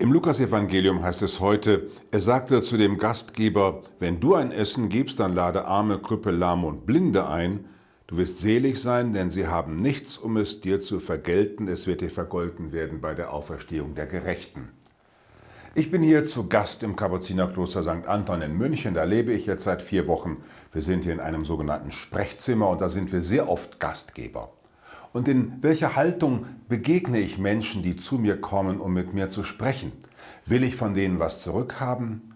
Im Lukasevangelium heißt es heute, er sagte zu dem Gastgeber, wenn du ein Essen gibst, dann lade arme, Krüppel, Lahme und Blinde ein, du wirst selig sein, denn sie haben nichts, um es dir zu vergelten, es wird dir vergolten werden bei der Auferstehung der Gerechten. Ich bin hier zu Gast im Kapuzinerkloster St. Anton in München. Da lebe ich jetzt seit vier Wochen. Wir sind hier in einem sogenannten Sprechzimmer und da sind wir sehr oft Gastgeber und in welcher Haltung begegne ich Menschen, die zu mir kommen, um mit mir zu sprechen? Will ich von denen was zurückhaben?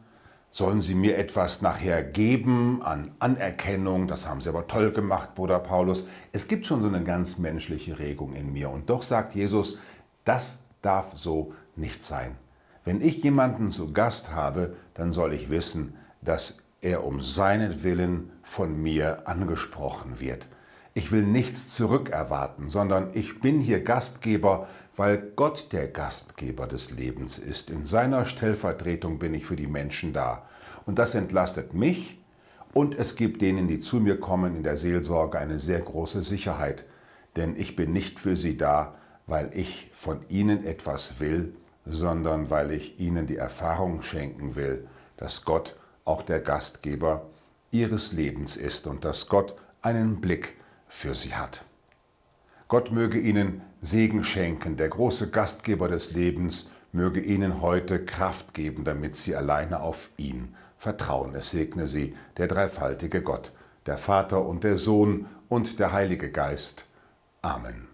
Sollen sie mir etwas nachher geben an Anerkennung? Das haben sie aber toll gemacht, Bruder Paulus. Es gibt schon so eine ganz menschliche Regung in mir. Und doch sagt Jesus, das darf so nicht sein. Wenn ich jemanden zu Gast habe, dann soll ich wissen, dass er um seinen Willen von mir angesprochen wird. Ich will nichts zurückerwarten, sondern ich bin hier Gastgeber, weil Gott der Gastgeber des Lebens ist. In seiner Stellvertretung bin ich für die Menschen da. Und das entlastet mich und es gibt denen, die zu mir kommen, in der Seelsorge eine sehr große Sicherheit. Denn ich bin nicht für sie da, weil ich von ihnen etwas will, sondern weil ich ihnen die Erfahrung schenken will, dass Gott auch der Gastgeber ihres Lebens ist und dass Gott einen Blick hat für sie hat. Gott möge Ihnen Segen schenken, der große Gastgeber des Lebens möge Ihnen heute Kraft geben, damit Sie alleine auf ihn vertrauen. Es segne Sie der dreifaltige Gott, der Vater und der Sohn und der Heilige Geist. Amen.